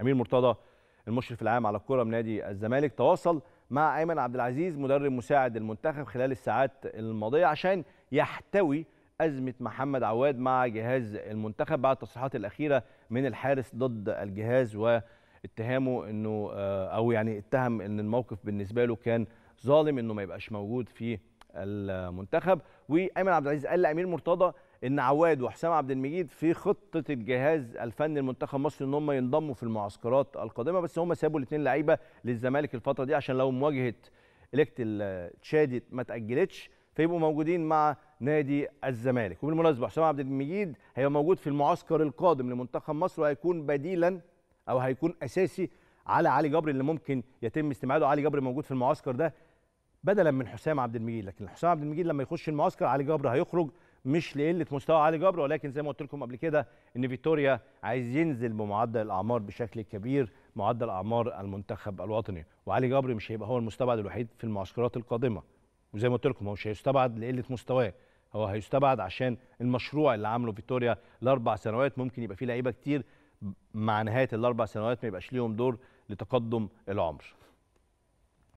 امير مرتضى المشرف العام على الكره من نادي الزمالك تواصل مع ايمن عبد العزيز مدرب مساعد المنتخب خلال الساعات الماضيه عشان يحتوي ازمه محمد عواد مع جهاز المنتخب بعد التصريحات الاخيره من الحارس ضد الجهاز واتهامه انه آه، او يعني اتهم ان الموقف بالنسبه له كان ظالم انه ما يبقاش موجود في المنتخب وايمن عبد العزيز قال لامير مرتضى ان عواد وحسام عبد المجيد في خطه الجهاز الفني لمنتخب مصر ان هم ينضموا في المعسكرات القادمه بس هم سابوا الاثنين لعيبه للزمالك الفتره دي عشان لو مواجهه ليكت تشادي ما تاجلتش فيبقوا موجودين مع نادي الزمالك وبالمناسبه حسام عبد المجيد هيبقى موجود في المعسكر القادم لمنتخب مصر وهيكون بديلا او هيكون اساسي على علي جبر اللي ممكن يتم استبعاده علي جبر موجود في المعسكر ده بدلا من حسام عبد المجيد لكن حسام عبد المجيد لما يخش المعسكر علي جبر هيخرج مش لقله مستوى علي جبر ولكن زي ما قلت لكم قبل كده ان فيتوريا عايز ينزل بمعدل الاعمار بشكل كبير معدل اعمار المنتخب الوطني وعلي جبر مش هيبقى هو المستبعد الوحيد في المعسكرات القادمه وزي ما قلت لكم هو مش هيستبعد لقله مستواه هو هيستبعد عشان المشروع اللي عامله فيتوريا الاربع سنوات ممكن يبقى فيه لعيبه كتير مع نهايه الاربع سنوات ما يبقاش ليهم دور لتقدم العمر